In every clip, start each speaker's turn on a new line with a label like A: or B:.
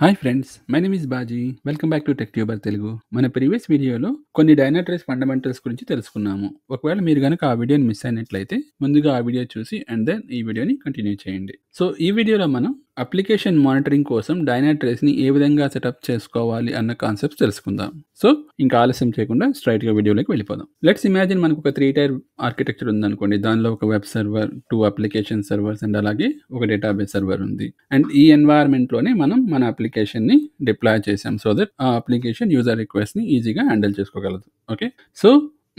A: hi friends my name is Baji welcome back to tech tuber Telugu మన previous వీడియోలో కొన్ని డైనాట్రైస్ fundamentals గురించి తెలుసుకున్నాము ఒకవేళ మీరు కనుక ఆ వీడియోని మిస్ అయినట్లయితే ముందుగా ఆ వీడియో చూసి అండ్ దెన్ ఈ వీడియోని కంటిన్యూ చేయండి సో ఈ వీడియోలో మనం అప్లికేషన్ మానిటరింగ్ కోసం డైనాట్రేస్ని ఏ విధంగా సెటప్ చేసుకోవాలి అన్న కాన్సెప్ట్స్ తెలుసుకుందాం సో ఇంకా ఆలస్యం చేయకుండా స్ట్రైట్గా వీడియోలోకి వెళ్ళిపోదాం లెట్స్ ఇమాజిన్ మనకు ఒక త్రీ టైర్ ఆర్కిటెక్చర్ ఉందనుకోండి దానిలో ఒక web server two application servers and అలాగే ఒక డేటాబేస్ సర్వర్ ఉంది అండ్ ఈ ఎన్వైర్మెంట్లోనే మనం మన అప్లికేషన్ని డిప్లాయ్ చేసాం సో దట్ ఆ అప్లికేషన్ యూజర్ రిక్వెస్ట్ని ఈజీగా హ్యాండిల్ చేసుకోగలదు ఓకే సో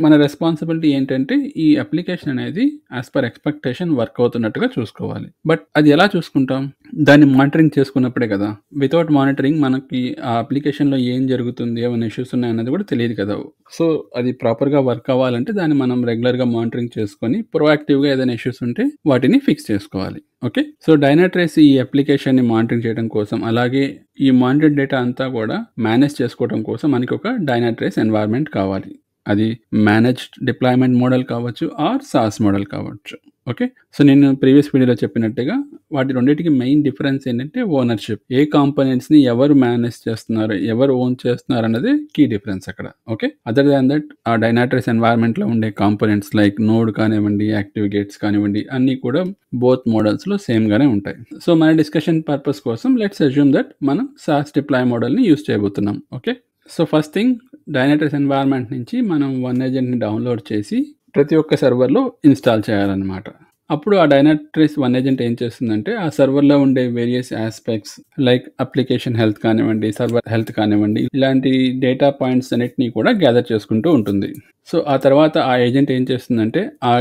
A: మన రెస్పాన్సిబిలిటీ ఏంటంటే ఈ అప్లికేషన్ అనేది యాజ్ పర్ ఎక్స్పెక్టేషన్ వర్క్ అవుతున్నట్టుగా చూసుకోవాలి బట్ అది ఎలా చూసుకుంటాం దాన్ని మానిటరింగ్ చేసుకున్నప్పుడే కదా వితౌట్ మానిటరింగ్ మనకి ఆ అప్లికేషన్లో ఏం జరుగుతుంది ఏమైనా ఇష్యూస్ ఉన్నాయన్నది కూడా తెలియదు కదా సో అది ప్రాపర్గా వర్క్ అవ్వాలంటే దాన్ని మనం రెగ్యులర్గా మానిటరింగ్ చేసుకొని ప్రొయాక్టివ్గా ఏదైనా ఇష్యూస్ ఉంటే వాటిని ఫిక్స్ చేసుకోవాలి ఓకే సో డైనాట్రేస్ ఈ అప్లికేషన్ని మానిటరింగ్ చేయడం కోసం అలాగే ఈ మానిటర్ డేటా అంతా కూడా మేనేజ్ చేసుకోవడం కోసం మనకి ఒక డైనాట్రేస్ ఎన్వైర్న్మెంట్ కావాలి అది మేనేజ్డ్ డిప్లాయ్మెంట్ మోడల్ కావచ్చు ఆర్ సాస్ మోడల్ కావచ్చు ఓకే సో నేను ప్రీవియస్ వీడియోలో చెప్పినట్టుగా వాటి రెండింటికి మెయిన్ డిఫరెన్స్ ఏంటంటే ఓనర్షిప్ ఏ కాంపనెంట్స్ని ఎవరు మేనేజ్ చేస్తున్నారు ఎవరు ఓన్ చేస్తున్నారు అన్నది కీ డిఫరెన్స్ అక్కడ ఓకే అదర్ దాన్ దట్ ఆ డైనాట్రస్ ఎన్వైర్న్మెంట్లో ఉండే కాంపనెంట్స్ లైక్ నోడ్ కానివ్వండి యాక్టివ్ గేట్స్ కానివ్వండి అన్నీ కూడా బోత్ మోడల్స్లో సేమ్గానే ఉంటాయి సో మన డిస్కషన్ పర్పస్ కోసం లెట్స్ అజ్యూమ్ దట్ మనం సాస్ డిప్లాయ్ మోడల్ని యూస్ చేయబోతున్నాం okay so first thing Dynatrace environment నుంచి మనం వన్ ఏజెంట్ని డౌన్లోడ్ చేసి ప్రతి ఒక్క సర్వర్లో ఇన్స్టాల్ చేయాలన్నమాట అప్పుడు ఆ డైనట్రీస్ వన్ ఏజెంట్ ఏం చేస్తుందంటే ఆ సర్వర్లో ఉండే various aspects like application health కానివ్వండి సర్వర్ హెల్త్ కానివ్వండి ఇలాంటి డేటా పాయింట్స్ అన్నిటినీ కూడా గ్యాదర్ చేసుకుంటూ ఉంటుంది సో ఆ తర్వాత ఆ ఏజెంట్ ఏం చేస్తుందంటే ఆ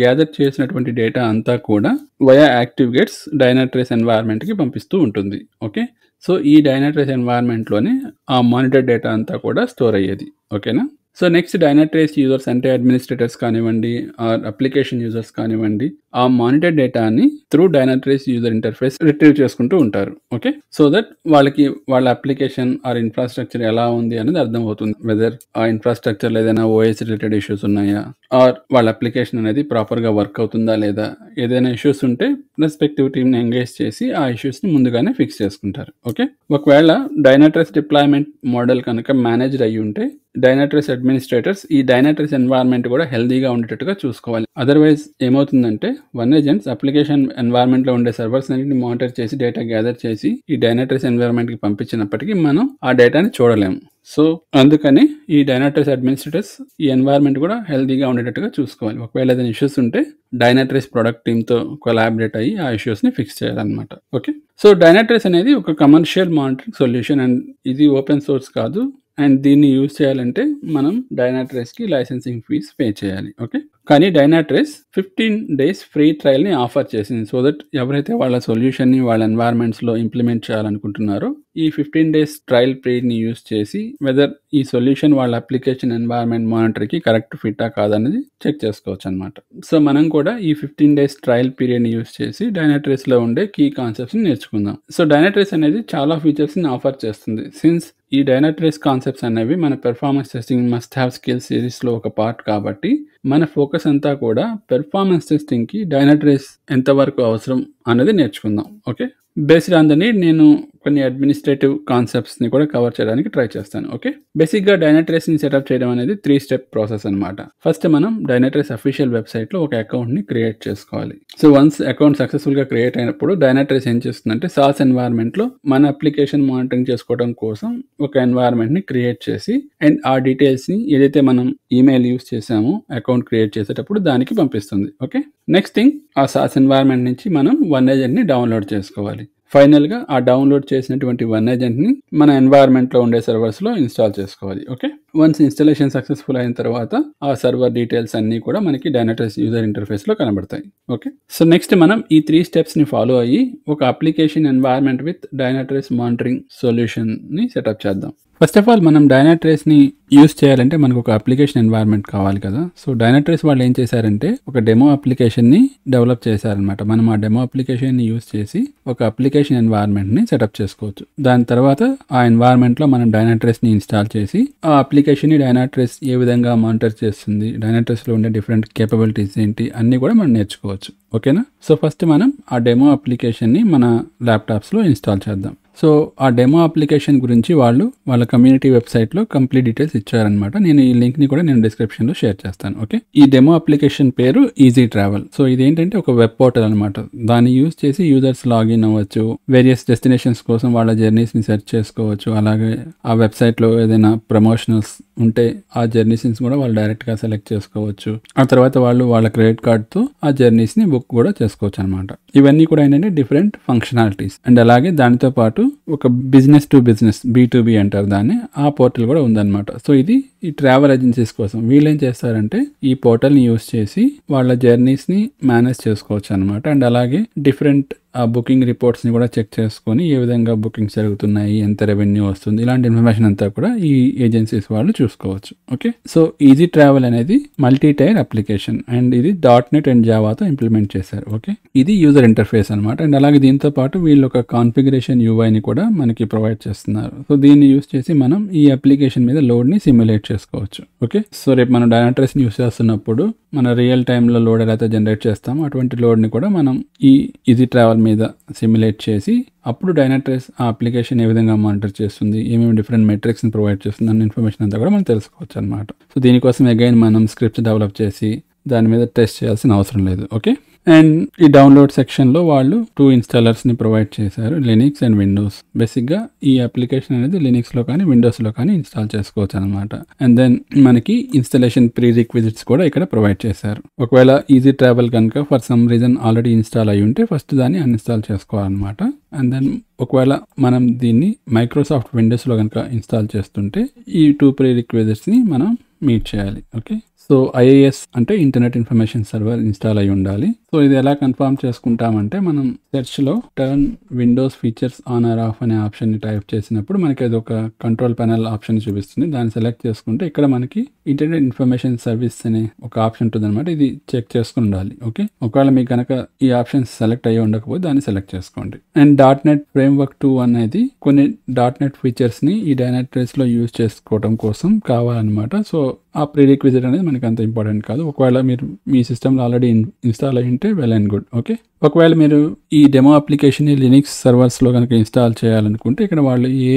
A: గ్యాదర్ చేసినటువంటి డేటా అంతా కూడా వయా యాక్టివ్ గేట్స్ డైనట్రీస్ ఎన్వైర్న్మెంట్కి పంపిస్తూ ఉంటుంది ఓకే సో ఈ డైనాట్రేస్ ఎన్వైర్న్మెంట్లోనే ఆ మానిటర్ డేటా అంతా కూడా స్టోర్ అయ్యేది ఓకేనా సో నెక్స్ట్ డైనాట్రేస్ యూజర్స్ అంటే అడ్మినిస్ట్రేటర్స్ కానివ్వండి ఆర్ అప్లికేషన్ యూజర్స్ కానివ్వండి ఆ మానిటర్ డేటాని through Dynatrace user interface retrieve చేసుకుంటూ ఉంటారు ఓకే సో దట్ వాళ్ళకి వాళ్ళ అప్లికేషన్ ఆర్ ఇన్ఫ్రాస్ట్రక్చర్ ఎలా ఉంది అనేది అర్థమవుతుంది వెదర్ ఆ ఇన్ఫ్రాస్ట్రక్చర్ ఏదైనా ఓఎస్ రిలేటెడ్ ఇష్యూస్ ఉన్నాయా ఆర్ వాళ్ళ అప్లికేషన్ అనేది ప్రాపర్గా వర్క్ అవుతుందా లేదా ఏదైనా ఇష్యూస్ ఉంటే రెస్పెక్టివ్ టీమ్ని ఎంగేజ్ చేసి ఆ ఇష్యూస్ని ముందుగానే ఫిక్స్ చేసుకుంటారు ఓకే ఒకవేళ డైనాట్రస్ డిప్లాయ్మెంట్ మోడల్ కనుక మేనేజ్డ్ అయ్యి ఉంటే డైనాట్రస్ అడ్మినిస్ట్రేటర్స్ ఈ డైనాట్రస్ ఎన్వైర్న్మెంట్ కూడా హెల్దీగా ఉండేటట్టుగా చూసుకోవాలి అదర్వైజ్ ఏమవుతుందంటే వన్ ఏజెంట్స్ అప్లికేషన్ ఎన్వైర్న్మెంట్ లో ఉండే సర్వర్స్ అన్నింటిని మానిటర్ చేసి డేటా గ్యాదర్ చేసి ఈ డైనటర్స్ ఎన్వైర్న్మెంట్ కి పంపించినప్పటికీ మనం ఆ డేటాని చూడలేము సో అందుకని ఈ డైనటర్స్ అడ్మినిస్ట్రేటర్స్ ఈ ఎన్వైర్న్మెంట్ కూడా హెల్దీగా ఉండేటట్టుగా చూసుకోవాలి ఒకవేళ ఏదైనా ఇష్యూస్ ఉంటే డైనాట్రెస్ ప్రొడక్ట్ టీమ్తో కొలాబరేట్ అయ్యి ఆ ఇష్యూస్ని ఫిక్స్ చేయాలన్నమాట ఓకే సో డైనాట్రెస్ అనేది ఒక కమర్షియల్ మానిటరింగ్ సొల్యూషన్ అండ్ ఇది ఓపెన్ సోర్స్ కాదు అండ్ దీన్ని యూజ్ చేయాలంటే మనం డైనాట్రెస్కి లైసెన్సింగ్ ఫీజ్ పే చేయాలి ఓకే కానీ డైనాట్రిస్ ఫిఫ్టీన్ డేస్ ఫ్రీ ట్రయల్ని ఆఫర్ చేసింది సో దట్ ఎవరైతే వాళ్ళ సొల్యూషన్ని వాళ్ళ ఎన్వైర్న్మెంట్స్లో ఇంప్లిమెంట్ చేయాలనుకుంటున్నారో ఈ ఫిఫ్టీన్ డేస్ ట్రయల్ పీరియడ్ని యూస్ చేసి వెదర్ ఈ సొల్యూషన్ వాళ్ళ అప్లికేషన్ ఎన్వైర్న్మెంట్ మానిటర్కి కరెక్ట్ ఫిట్టా కాదనేది చెక్ చేసుకోవచ్చు అనమాట సో మనం కూడా ఈ ఫిఫ్టీన్ డేస్ ట్రయల్ పీరియడ్ని యూస్ చేసి డైనాట్రిస్లో ఉండే కీ కాన్సెప్ట్స్ని నేర్చుకుందాం సో డైనాట్రిస్ అనేది చాలా ఫీచర్స్ని ఆఫర్ చేస్తుంది సిన్స్ ఈ డైనాట్రిస్ కాన్సెప్ట్స్ అనేవి మన performance testing must have skill సిరీస్లో ఒక పార్ట్ కాబట్టి మన ఫోకస్ అంతా కూడా పెర్ఫార్మెన్స్ టెస్టింగ్కి డైనట్రేస్ ఎంతవరకు అవసరం అనేది నేర్చుకుందాం okay based on the need నేను కొన్ని అడ్మినిస్ట్రేటివ్ కాన్సెప్ట్స్ని కూడా కవర్ చేయడానికి ట్రై చేస్తాను ఓకే బేసిక్గా డైనట్రేస్ని సెటప్ చేయడం అనేది త్రీ స్టెప్ ప్రాసెస్ అనమాట ఫస్ట్ మనం డైనట్రేస్ అఫీషియల్ వెబ్సైట్లో ఒక అకౌంట్ని క్రియేట్ చేసుకోవాలి సో వన్స్ అకౌంట్ సక్సెస్ఫుల్గా క్రియేట్ అయినప్పుడు డైనట్రేస్ ఏం చేస్తుందంటే సాస్ ఎన్వైర్న్మెంట్లో మన అప్లికేషన్ మానిటరింగ్ చేసుకోవడం కోసం ఒక ఎన్వైర్న్మెంట్ని క్రియేట్ చేసి అండ్ ఆ డీటెయిల్స్ని ఏదైతే మనం ఈమెయిల్ యూస్ చేసామో అకౌంట్ క్రియేట్ చేసేటప్పుడు దానికి పంపిస్తుంది ఓకే నెక్స్ట్ థింగ్ ఆ సాస్ ఎన్వైర్మెంట్ నుంచి మనం వన్ ఏజెంట్ని డౌన్లోడ్ చేసుకోవాలి ఫైనల్గా ఆ డౌన్లోడ్ చేసినటువంటి వన్ ఏజెంట్ని మన ఎన్వైర్న్మెంట్లో ఉండే సర్వర్స్లో ఇన్స్టాల్ చేసుకోవాలి ఓకే వన్స్ ఇన్స్టాలేషన్ సక్సెస్ఫుల్ అయిన తర్వాత ఆ సర్వర్ డీటెయిల్స్ అన్నీ కూడా మనకి డైనటైస్ యూజర్ ఇంటర్ఫేస్లో కనబడతాయి ఓకే సో నెక్స్ట్ మనం ఈ త్రీ స్టెప్స్ని ఫాలో అయ్యి ఒక application environment with Dynatrace monitoring సొల్యూషన్ని సెటప్ చేద్దాం ఫస్ట్ ఆఫ్ ఆల్ మనం డైనాట్రేస్ని యూస్ చేయాలంటే మనకు ఒక అప్లికేషన్ ఎన్వైర్మెంట్ కావాలి కదా సో డైనాట్రేస్ వాళ్ళు ఏం చేశారంటే ఒక డెమో అప్లికేషన్ని డెవలప్ చేశారనమాట మనం ఆ డెమో అప్లికేషన్ని యూస్ చేసి ఒక అప్లికేషన్ ఎన్వైర్న్మెంట్ని సెటప్ చేసుకోవచ్చు దాని తర్వాత ఆ ఎన్వైర్న్మెంట్లో మనం డైనాట్రేస్ని ఇన్స్టాల్ చేసి ఆ అప్లికేషన్ని డైనాట్రేస్ ఏ విధంగా మానిటర్ చేస్తుంది డైనాట్రేస్లో ఉండే డిఫరెంట్ కేపబిలిటీస్ ఏంటి అన్నీ కూడా మనం నేర్చుకోవచ్చు ఓకేనా సో ఫస్ట్ మనం ఆ డెమో అప్లికేషన్ని మన ల్యాప్టాప్స్లో ఇన్స్టాల్ చేద్దాం సో ఆ డెమో అప్లికేషన్ గురించి వాళ్ళు వాళ్ళ కమ్యూనిటీ వెబ్సైట్లో కంప్లీట్ డీటెయిల్స్ ఇచ్చారనమాట నేను ఈ లింక్ని కూడా నేను డిస్క్రిప్షన్లో షేర్ చేస్తాను ఓకే ఈ డెమో అప్లికేషన్ పేరు ఈజీ ట్రావెల్ సో ఇది ఏంటంటే ఒక వెబ్ పోర్టల్ అనమాట దాన్ని యూజ్ చేసి యూజర్స్ లాగిన్ అవ్వచ్చు వేరియస్ డెస్టినేషన్స్ కోసం వాళ్ళ జర్నీస్ని సెర్చ్ చేసుకోవచ్చు అలాగే ఆ వెబ్సైట్లో ఏదైనా ప్రమోషనల్స్ ఉంటే ఆ జర్నీస్ని కూడా వాళ్ళు డైరెక్ట్గా సెలెక్ట్ చేసుకోవచ్చు ఆ తర్వాత వాళ్ళు వాళ్ళ క్రెడిట్ కార్డ్తో ఆ జర్నీస్ని బుక్ బుక్ కూడా చేసుకోవచ్చు అనమాట ఇవన్నీ కూడా ఏంటంటే డిఫరెంట్ ఫంక్షనాలిటీస్ అండ్ అలాగే దానితో పాటు ఒక business to business B to B అంటారు దాన్ని ఆ పోర్టల్ కూడా ఉందన్నమాట సో ఇది ఈ ట్రావెల్ ఏజెన్సీస్ కోసం వీళ్ళు ఏం చేస్తారంటే ఈ పోర్టల్ని యూస్ చేసి వాళ్ళ జర్నీస్ని మేనేజ్ చేసుకోవచ్చు అనమాట అండ్ అలాగే డిఫరెంట్ ఆ బుకింగ్ రిపోర్ట్స్ని కూడా చెక్ చేసుకొని ఏ విధంగా బుకింగ్స్ జరుగుతున్నాయి ఎంత రెవెన్యూ వస్తుంది ఇలాంటి ఇన్ఫర్మేషన్ అంతా కూడా ఈ ఏజెన్సీస్ వాళ్ళు చూసుకోవచ్చు ఓకే సో ఈజీ ట్రావెల్ అనేది మల్టీ టైర్ అప్లికేషన్ అండ్ ఇది డాట్ నెట్ అండ్ జావాతో ఇంప్లిమెంట్ చేశారు ఓకే ఇది యూజర్ ఇంటర్ఫేస్ అనమాట అండ్ అలాగే దీంతో పాటు వీళ్ళు ఒక కాన్ఫిగరేషన్ యూఐని కూడా మనకి ప్రొవైడ్ చేస్తున్నారు సో దీన్ని యూస్ చేసి మనం ఈ అప్లికేషన్ మీద లోడ్ని సిమ్యులేట్ చేసుకోవచ్చు ఓకే సో రేపు మనం డయాట్రెస్ని యూస్ చేస్తున్నప్పుడు మన రియల్ టైంలో లోడ్ ఎలా అయితే జనరేట్ చేస్తామో అటువంటి లోడ్ని కూడా మనం ఈ ఇది ట్రావెల్ మీద సిమ్యులేట్ చేసి అప్పుడు డైనట్రేస్ ఆ అప్లికేషన్ ఏ విధంగా మానిటర్ చేస్తుంది ఏమేమి డిఫరెంట్ మెట్రిక్స్ని ప్రొవైడ్ చేస్తుంది అన్న ఇన్ఫర్మేషన్ అంతా కూడా మనం తెలుసుకోవచ్చు అనమాట సో దీనికోసం అగైన్ మనం స్క్రిప్ట్స్ డెవలప్ చేసి దాని మీద టెస్ట్ చేయాల్సిన అవసరం లేదు ఓకే అండ్ ఈ డౌన్లోడ్ సెక్షన్లో వాళ్ళు టూ ఇన్స్టాలర్స్ని ప్రొవైడ్ చేశారు లినిక్స్ అండ్ విండోస్ బేసిక్గా ఈ అప్లికేషన్ అనేది లినిక్స్లో కానీ విండోస్లో కానీ ఇన్స్టాల్ చేసుకోవచ్చు అనమాట అండ్ దెన్ మనకి ఇన్స్టాలేషన్ ప్రీ రిక్విజిట్స్ కూడా ఇక్కడ ప్రొవైడ్ చేశారు ఒకవేళ ఈజీ ట్రావెల్ కనుక for some reason already install అయి ఉంటే ఫస్ట్ దాన్ని అన్ఇన్స్టాల్ చేసుకోవాలన్నమాట అండ్ దెన్ ఒకవేళ మనం దీన్ని మైక్రోసాఫ్ట్ విండోస్లో కనుక ఇన్స్టాల్ చేస్తుంటే ఈ టూ ప్రీ రిక్విజిట్స్ని మనం మీట్ చేయాలి ఓకే సో ఐఏఎస్ అంటే ఇంటర్నెట్ ఇన్ఫర్మేషన్ సర్వర్ ఇన్స్టాల్ అయి ఉండాలి సో ఇది ఎలా కన్ఫర్మ్ చేసుకుంటామంటే మనం సెర్చ్లో turn Windows features on or off అనే ఆప్షన్ని టైప్ చేసినప్పుడు మనకి అది ఒక కంట్రోల్ ప్యానల్ ఆప్షన్ చూపిస్తుంది దాన్ని సెలెక్ట్ చేసుకుంటే ఇక్కడ మనకి ఇంటర్నెట్ ఇన్ఫర్మేషన్ సర్వీస్ అనే ఒక ఆప్షన్ ఉంటుంది అనమాట ఇది చెక్ చేసుకుని ఉండాలి ఓకే ఒకవేళ మీకు కనుక ఈ ఆప్షన్స్ సెలెక్ట్ అయ్యి ఉండకపోతే దాన్ని సెలెక్ట్ చేసుకోండి and dot net framework two అనేది కొన్ని డాట్ నెట్ ఫీచర్స్ని ఈ డైనాట్రేస్లో యూజ్ చేసుకోవడం కోసం కావాలన్నమాట సో ఆ ప్రీ రిక్విజిట్ అనేది మనకి అంత ఇంపార్టెంట్ కాదు ఒకవేళ మీరు మీ సిస్టమ్లో ఆల్రెడీ ఇన్స్టాల్ అయ్యి ఉంటే వెల్ అండ్ గుడ్ ఓకే ఒకవేళ మీరు ఈ డెమో అప్లికేషన్ లినిక్స్ సర్వర్స్లో కనుక ఇన్స్టాల్ చేయాలనుకుంటే ఇక్కడ వాళ్ళు ఏ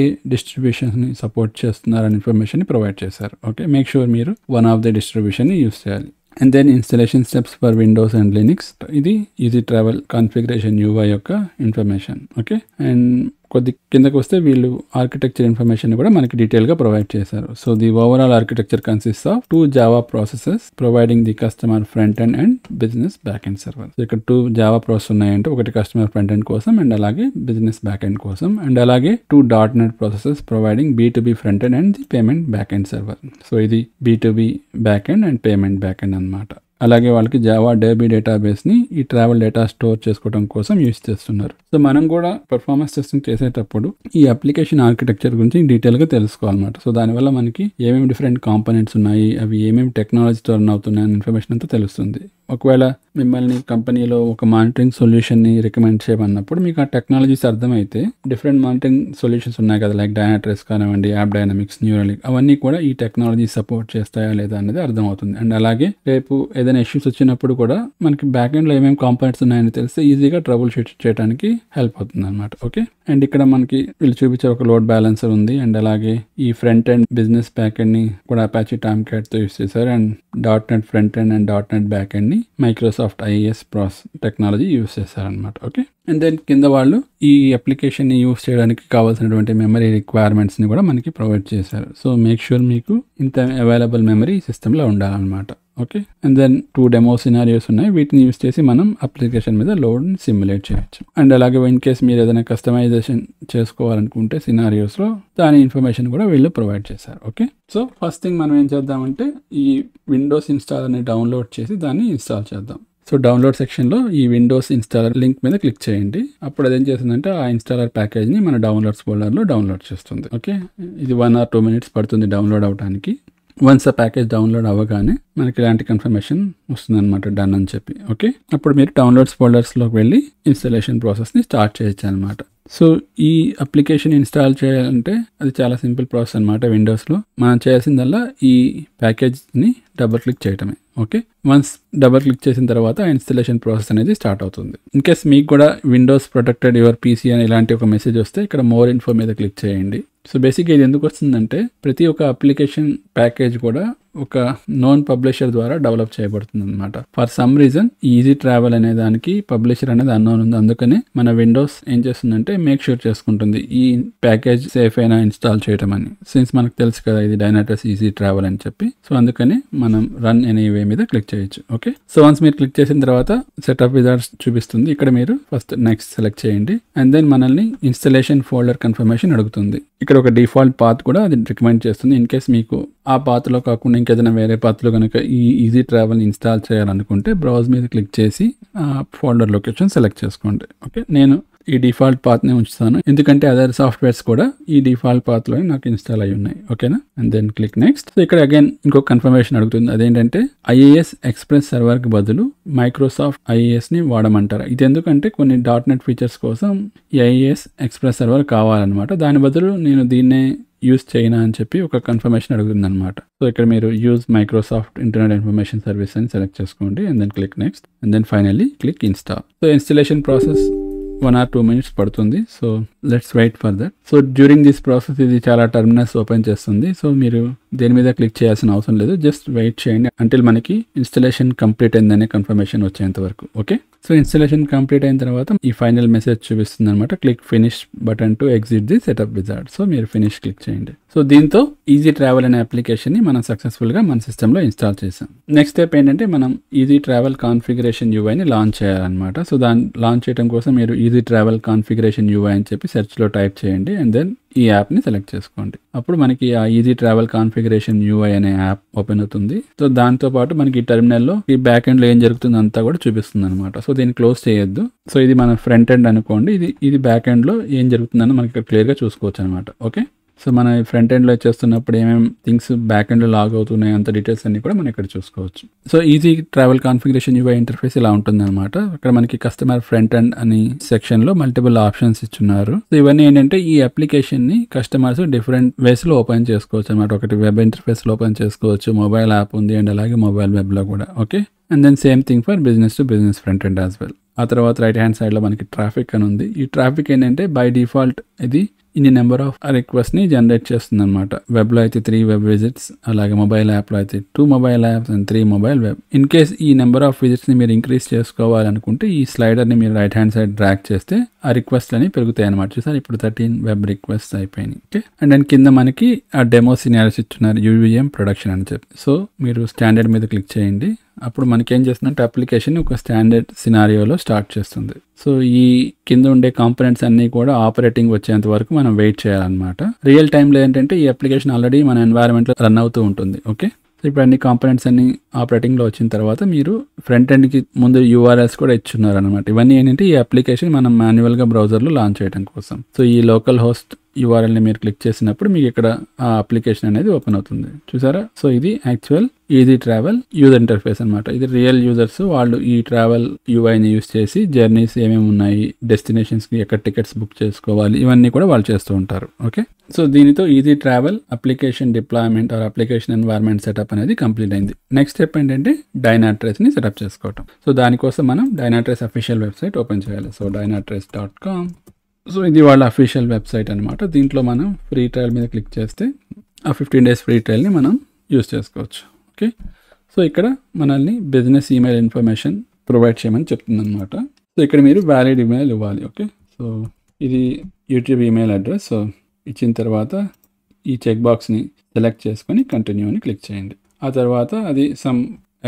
A: ని సపోర్ట్ చేస్తున్నారనే ఇన్ఫర్మేషన్ ప్రొవైడ్ చేశారు ఓకే మేక్ షూర్ మీరు వన్ ఆఫ్ ద ని యూస్ చేయాలి and then installation steps for Windows and Linux ఇది ఈజీ ట్రావెల్ కాన్ఫిగరేషన్ యూఐ యొక్క ఇన్ఫర్మేషన్ ఓకే అండ్ కొద్ది కిందకు వస్తే వీళ్ళు ఆర్కిటెక్చర్ ఇన్ఫర్మేషన్ కూడా మనకి డీటెయిల్గా ప్రొవైడ్ చేశారు so the overall architecture consist of two Java processes providing the customer front end and business back end server ఇక్కడ టూ జావా ప్రాసెస్ ఉన్నాయంటే ఒకటి కస్టమర్ ఫ్రంట్ అండ్ కోసం అండ్ అలాగే బిజినెస్ బ్యాక్ ఎండ్ కోసం అండ్ అలాగే two dot net processes providing B to B front end and the payment back end server so ఇది B to B back end and payment back end అనమాట అలాగే వాళ్ళకి Java డేబీ డేటాబేస్ని ఈ travel data store చేసుకోవడం కోసం use చేస్తున్నారు so మనం కూడా పెర్ఫార్మెన్స్ టెస్టింగ్ చేసేటప్పుడు ఈ అప్లికేషన్ ఆర్కిటెక్చర్ గురించి డీటెయిల్గా తెలుసుకోవాలన్నమాట సో దానివల్ల మనకి ఏమేమి డిఫరెంట్ కాంపోనెంట్స్ ఉన్నాయి అవి ఏమేమి టెక్నాలజీ టర్న్ అవుతున్నాయి అనే ఇన్ఫర్మేషన్ అంతా తెలుస్తుంది ఒకవేళ మిమ్మల్ని కంపెనీలో ఒక మానిటరింగ్ సొల్యూషన్ని రికమెండ్ చేయమన్నప్పుడు మీకు ఆ టెక్నాలజీస్ అర్థమైతే డిఫరెంట్ మానిటరింగ్ సొల్యూషన్స్ ఉన్నాయి కదా లైక్ డయాట్రెస్ కానివ్వండి యాప్ డైనమిక్స్ న్యూరాలిక్ అవన్నీ కూడా ఈ టెక్నాలజీ సపోర్ట్ చేస్తాయా లేదా అనేది అర్థమవుతుంది అండ్ అలాగే రేపు ఏదైనా ఇష్యూస్ వచ్చినప్పుడు కూడా మనకి బ్యాక్ ఎండ్లో ఏమేమి కాంపోనెంట్స్ ఉన్నాయని తెలిస్తే ఈజీగా ట్రబుల్ షూట్ చేయడానికి హెల్ప్ అవుతుంది అనమాట ఓకే అండ్ ఇక్కడ మనకి వీళ్ళు చూపించే ఒక లోడ్ బ్యాలెన్సర్ ఉంది అండ్ అలాగే ఈ ఫ్రంట్ అండ్ బిజినెస్ ని కూడా అపాచీ టామ్ క్యాట్తో యూస్ చేశారు and dot net front end and dot net back ఎండ్ని మైక్రోసాఫ్ట్ ఐఏఎస్ ప్రాస్ టెక్నాలజీ యూస్ చేస్తారనమాట ఓకే అండ్ దెన్ కింద వాళ్ళు ఈ అప్లికేషన్ని యూస్ చేయడానికి కావాల్సినటువంటి మెమరీ రిక్వైర్మెంట్స్ని కూడా మనకి ప్రొవైడ్ చేశారు సో మేక్ షూర్ మీకు ఇంత అవైలబుల్ మెమరీ సిస్టమ్లో ఉండాలన్నమాట okay and then two demo scenarios ఉన్నాయి వీటిని యూస్ చేసి మనం అప్లికేషన్ మీద లోడ్ని సిమ్యులేట్ చేయొచ్చు అండ్ అలాగే ఇన్ కేస్ మీరు ఏదైనా కస్టమైజేషన్ చేసుకోవాలనుకుంటే సినారియోస్లో దాని ఇన్ఫర్మేషన్ కూడా వీళ్ళు ప్రొవైడ్ చేశారు ఓకే సో ఫస్ట్ థింగ్ మనం ఏం చేద్దామంటే ఈ విండోస్ ఇన్స్టాల్ అని డౌన్లోడ్ చేసి దాన్ని ఇన్స్టాల్ చేద్దాం సో డౌన్లోడ్ సెక్షన్లో ఈ విండోస్ ఇన్స్టాలర్ లింక్ మీద క్లిక్ చేయండి అప్పుడు అదేం చేస్తుందంటే ఆ ఇన్స్టాలర్ ప్యాకేజ్ని మన డౌన్లోడ్స్ ఫోల్డర్లో డౌన్లోడ్ చేస్తుంది ఓకే ఇది వన్ ఆర్ టూ మినిట్స్ పడుతుంది డౌన్లోడ్ అవడానికి వన్స్ ఆ ప్యాకేజ్ డౌన్లోడ్ అవ్వగానే మనకి ఇలాంటి కన్ఫర్మేషన్ వస్తుందన్నమాట డన్ అని చెప్పి ఓకే అప్పుడు మీరు డౌన్లోడ్స్ ఫోల్డర్స్లోకి వెళ్ళి ఇన్స్టలేషన్ ప్రాసెస్ని స్టార్ట్ చేయొచ్చు అనమాట సో ఈ అప్లికేషన్ ఇన్స్టాల్ చేయాలంటే అది చాలా సింపుల్ ప్రాసెస్ అనమాట విండోస్లో మనం చేయాల్సిందల్లా ఈ ప్యాకేజ్ని డబుల్ క్లిక్ చేయటమే ఓకే వన్స్ డబుల్ క్లిక్ చేసిన తర్వాత ఇన్స్టలేషన్ ప్రాసెస్ అనేది స్టార్ట్ అవుతుంది ఇన్కేస్ మీకు కూడా విండోస్ ప్రొటెక్టెడ్ యువర్ పీసీ అని ఇలాంటి ఒక మెసేజ్ వస్తే ఇక్కడ మోర్ ఇన్ఫో మీద క్లిక్ చేయండి సో బేసిక్గా ఇది ఎందుకు వస్తుందంటే ప్రతి ఒక్క అప్లికేషన్ ప్యాకేజ్ కూడా ఒక నోన్ పబ్లిషర్ ద్వారా డెవలప్ చేయబడుతుంది అనమాట for some reason easy travel అనే దానికి పబ్లిషర్ అనేది అన్నోన్ ఉంది అందుకని మన విండోస్ ఏం చేస్తుందంటే మేక్ షూర్ చేసుకుంటుంది ఈ ప్యాకేజ్ సేఫ్ అయినా ఇన్స్టాల్ చేయటం అని సిన్స్ మనకు తెలుసు కదా ఇది డైనాటస్ ఈజీ ట్రావెల్ అని చెప్పి సో అందుకని మనం రన్ అనే వే మీద క్లిక్ చేయొచ్చు ఓకే సో వన్స్ మీరు క్లిక్ చేసిన తర్వాత సెటప్ విజార్డ్స్ చూపిస్తుంది ఇక్కడ మీరు ఫస్ట్ నెక్స్ట్ సెలెక్ట్ చేయండి అండ్ దెన్ మనల్ని ఇన్స్టలేషన్ ఫోల్డర్ కన్ఫర్మేషన్ అడుగుతుంది ఇక్కడ ఒక డిఫాల్ట్ పాత్ కూడా అది రికమెండ్ చేస్తుంది ఇన్ కేస్ మీకు ఆ లో కాకుండా ఇంకేదైనా వేరే పాత్రలో కనుక ఈ ఈజీ ట్రావెల్ని ఇన్స్టాల్ చేయాలనుకుంటే బ్రౌజ్ మీద క్లిక్ చేసి ఫోల్డర్ లొకేషన్ సెలెక్ట్ చేసుకోండి ఓకే నేను ఈ డిఫాల్ట్ పాత్నే ఉంచుతాను ఎందుకంటే అదర్ సాఫ్ట్వేర్స్ కూడా ఈ డిఫాల్ట్ పాత్లోనే నాకు ఇన్స్టాల్ అయి ఉన్నాయి ఓకేనా అండ్ దెన్ క్లిక్ నెక్స్ట్ ఇక్కడ అగైన్ ఇంకో కన్ఫర్మేషన్ అడుగుతుంది అదేంటంటే ఐఏఎస్ ఎక్స్ప్రెస్ సర్వర్కి బదులు మైక్రోసాఫ్ట్ ఐఏఎస్ని వాడమంటారు ఇది ఎందుకంటే కొన్ని డాట్ నెట్ ఫీచర్స్ కోసం ఈ ఐఏఎస్ ఎక్స్ప్రెస్ సర్వర్ కావాలన్నమాట దాని బదులు నేను దీన్నే యూజ్ చైనా అని చెప్పి ఒక కన్ఫర్మేషన్ అడుగుతుంది అనమాట సో ఇక్కడ మీరు use Microsoft internet information service అని సెలెక్ట్ చేసుకోండి and then click next and then finally click install so installation process one or two minutes పడుతుంది so let's wait for that so during this process ఇది చాలా terminals open చేస్తుంది so మీరు దేని మీద click చేయాల్సిన అవసరం లేదు జస్ట్ వెయిట్ చేయండి అంటిల్ మనకి ఇన్స్టలేషన్ కంప్లీట్ అయిందనే కన్ఫర్మేషన్ వచ్చేంత వరకు ఓకే సో ఇన్స్టలేషన్ కంప్లీట్ అయిన తర్వాత ఈ ఫైనల్ మెసేజ్ చూపిస్తుంది అనమాట click finish button to exit the setup wizard so మీరు ఫినిష్ క్లిక్ చేయండి సో దీంతో ఈజీ ట్రావెల్ అనే అప్లికేషన్ని మనం సక్సెస్ఫుల్గా మన సిస్టంలో ఇన్స్టాల్ చేసాం నెక్స్ట్ స్టెప్ ఏంటంటే మనం ఈజీ ట్రావెల్ కాన్ఫిగరేషన్ యూఐని లాంచ్ చేయాలన్నమాట సో దాన్ని లాంచ్ చేయడం కోసం మీరు ఈజీ ట్రావెల్ కాన్ఫిగరేషన్ యూఐ అని చెప్పి సెర్చ్లో టైప్ చేయండి అండ్ దెన్ ఈ యాప్ని సెలెక్ట్ చేసుకోండి అప్పుడు మనకి ఆ ఈజీ ట్రావెల్ కాన్ఫిగరేషన్ యూఐ అనే యాప్ ఓపెన్ అవుతుంది సో దాంతో పాటు మనకి టెర్మినల్లో ఈ బ్యాక్ ఎండ్లో ఏం జరుగుతుంది అంతా కూడా చూపిస్తుంది అనమాట సో దీన్ని క్లోజ్ చేయొద్దు సో ఇది మన ఫ్రంట్ ఎండ్ అనుకోండి ఇది ఇది బ్యాక్ ఎండ్లో ఏం జరుగుతుందని మనకి క్లియర్ క్లియర్గా చూసుకోవచ్చు అనమాట ఓకే సో మన ఫ్రంట్ ఎండ్లో చేస్తున్నప్పుడు ఏమేమి థింగ్స్ బ్యాక్ ఎండ్లో లాగ్ అవుతున్నాయి అంత డీటెయిల్స్ అన్నీ కూడా మనం ఇక్కడ చూసుకోవచ్చు so easy travel configuration UI interface ఇలా ఉంటుందన్నమాట అక్కడ మనకి కస్టమర్ ఫ్రంట్ ఎండ్ అని సెక్షన్ లో మల్టిపుల్ ఆప్షన్స్ ఇచ్చున్నారు సో ఇవన్నీ ఏంటంటే ఈ అప్లికేషన్ని కస్టమర్స్ డిఫరెంట్ వేస్ లో ఓపెన్ చేసుకోవచ్చు అనమాట ఒకటి వెబ్ ఇంటర్ఫేస్ లో ఓపెన్ చేసుకోవచ్చు మొబైల్ యాప్ ఉంది అండ్ అలాగే మొబైల్ లో కూడా okay and then same thing for business to business front end as well ఆ తర్వాత రైట్ హ్యాండ్ సైడ్ లో మనకి ట్రాఫిక్ అని ఉంది ఈ ట్రాఫిక్ ఏంటంటే బై డిఫాల్ట్ ఇది ఇది నెంబర్ ఆఫ్ రిక్వెస్ట్ని జనరేట్ చేస్తుంది అనమాట వెబ్లో అయితే త్రీ వెబ్ విజిట్స్ అలాగే మొబైల్ యాప్లో అయితే two mobile apps and three mobile web in case ఈ నెంబర్ ఆఫ్ విజిట్స్ని మీరు ఇంక్రీజ్ చేసుకోవాలనుకుంటే ఈ స్లైడర్ని మీరు రైట్ హ్యాండ్ సైడ్ డ్రాక్ చేస్తే ఆ రిక్వెస్ట్ అని పెరుగుతాయి అనమాట చూసారు ఇప్పుడు థర్టీన్ వెబ్ రిక్వెస్ట్ అయిపోయినాయి ఓకే అండ్ దాని కింద మనకి ఆ డెమో సినారిస్ ఇచ్చున్నారు యూవిఎం ప్రొడక్షన్ అని చెప్పి సో మీరు స్టాండర్డ్ మీద క్లిక్ చేయండి అప్పుడు మనకేం చేస్తుందంటే అప్లికేషన్ ఒక స్టాండర్డ్ సినారియోలో స్టార్ట్ చేస్తుంది సో ఈ కింద ఉండే కాంపనెంట్స్ అన్నీ కూడా ఆపరేటింగ్ వచ్చేంత వరకు మనం వెయిట్ చేయాలన్నమాట రియల్ టైంలో ఏంటంటే ఈ అప్లికేషన్ ఆల్రెడీ మన ఎన్వైరన్మెంట్లో రన్ అవుతూ ఉంటుంది ఓకే సో ఇప్పుడు అన్ని కాంపనెంట్స్ అన్ని ఆపరేటింగ్లో వచ్చిన తర్వాత మీరు ఫ్రంట్ ఎండ్కి ముందు యూఆర్ఎస్ కూడా అనమాట ఇవన్నీ ఏంటంటే ఈ అప్లికేషన్ మనం మాన్యువల్గా బ్రౌజర్లో లాంచ్ చేయడం కోసం సో ఈ లోకల్ హోస్ట్ యూఆర్ఎల్ని మీరు క్లిక్ చేసినప్పుడు మీకు ఇక్కడ ఆ అప్లికేషన్ అనేది ఓపెన్ అవుతుంది చూసారా సో ఇది actual easy travel user interface అనమాట ఇది రియల్ యూజర్స్ వాళ్ళు ఈ ట్రావెల్ యూఐని యూస్ చేసి జర్నీస్ ఏమేమి ఉన్నాయి డెస్టినేషన్స్కి ఎక్కడ టికెట్స్ బుక్ చేసుకోవాలి ఇవన్నీ కూడా వాళ్ళు చేస్తూ ఉంటారు ఓకే సో దీనితో easy travel application deployment or application environment setup అనేది కంప్లీట్ అయింది నెక్స్ట్ స్టెప్ ఏంటంటే డైనాట్రేస్ని సెటప్ చేసుకోవటం సో దానికోసం మనం డైనాట్రెస్ అఫీషియల్ వెబ్సైట్ ఓపెన్ చేయాలి so Dynatrace dot com so ఇది వాళ్ళ అఫీషియల్ వెబ్సైట్ అనమాట దీంట్లో మనం ఫ్రీ ట్రయల్ మీద క్లిక్ చేస్తే ఆ ఫిఫ్టీన్ డేస్ ఫ్రీ ట్రయల్ని మనం యూస్ చేసుకోవచ్చు ఓకే సో ఇక్కడ మనల్ని బిజినెస్ ఈమెయిల్ ఇన్ఫర్మేషన్ ప్రొవైడ్ చేయమని చెప్తుందనమాట సో ఇక్కడ మీరు వ్యాలిడ్ ఈమెయిల్ ఇవ్వాలి ఓకే సో ఇది యూట్యూబ్ ఈమెయిల్ అడ్రస్ సో ఇచ్చిన తర్వాత ఈ చెక్ బాక్స్ని సెలెక్ట్ చేసుకొని కంటిన్యూ అని క్లిక్ చేయండి ఆ తర్వాత అది సమ్